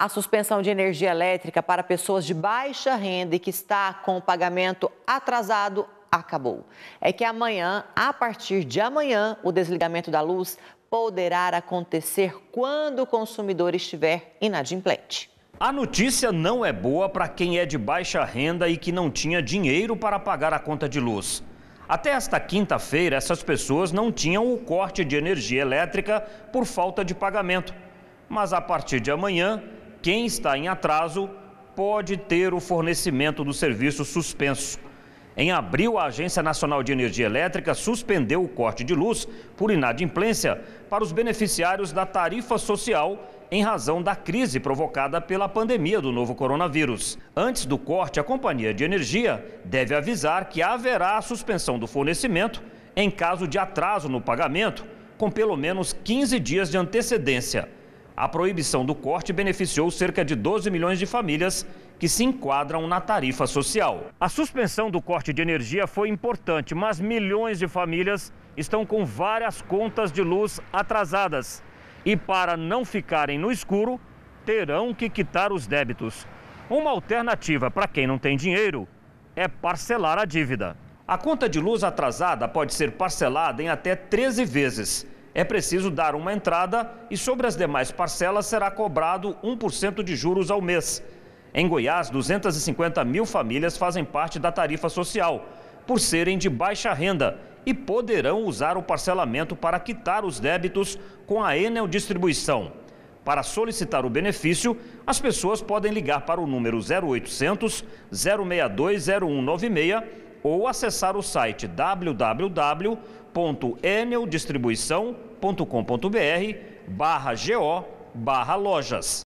A suspensão de energia elétrica para pessoas de baixa renda e que está com o pagamento atrasado acabou. É que amanhã, a partir de amanhã, o desligamento da luz poderá acontecer quando o consumidor estiver inadimplente. A notícia não é boa para quem é de baixa renda e que não tinha dinheiro para pagar a conta de luz. Até esta quinta-feira, essas pessoas não tinham o corte de energia elétrica por falta de pagamento. Mas a partir de amanhã, quem está em atraso pode ter o fornecimento do serviço suspenso. Em abril, a Agência Nacional de Energia Elétrica suspendeu o corte de luz por inadimplência para os beneficiários da tarifa social em razão da crise provocada pela pandemia do novo coronavírus. Antes do corte, a companhia de energia deve avisar que haverá a suspensão do fornecimento em caso de atraso no pagamento, com pelo menos 15 dias de antecedência. A proibição do corte beneficiou cerca de 12 milhões de famílias que se enquadram na tarifa social. A suspensão do corte de energia foi importante, mas milhões de famílias estão com várias contas de luz atrasadas. E para não ficarem no escuro, terão que quitar os débitos. Uma alternativa para quem não tem dinheiro é parcelar a dívida. A conta de luz atrasada pode ser parcelada em até 13 vezes é preciso dar uma entrada e sobre as demais parcelas será cobrado 1% de juros ao mês. Em Goiás, 250 mil famílias fazem parte da tarifa social, por serem de baixa renda e poderão usar o parcelamento para quitar os débitos com a Enel Distribuição. Para solicitar o benefício, as pessoas podem ligar para o número 0800 062 0196 ou acessar o site www.eneldistribuição.com.br barra go barra lojas.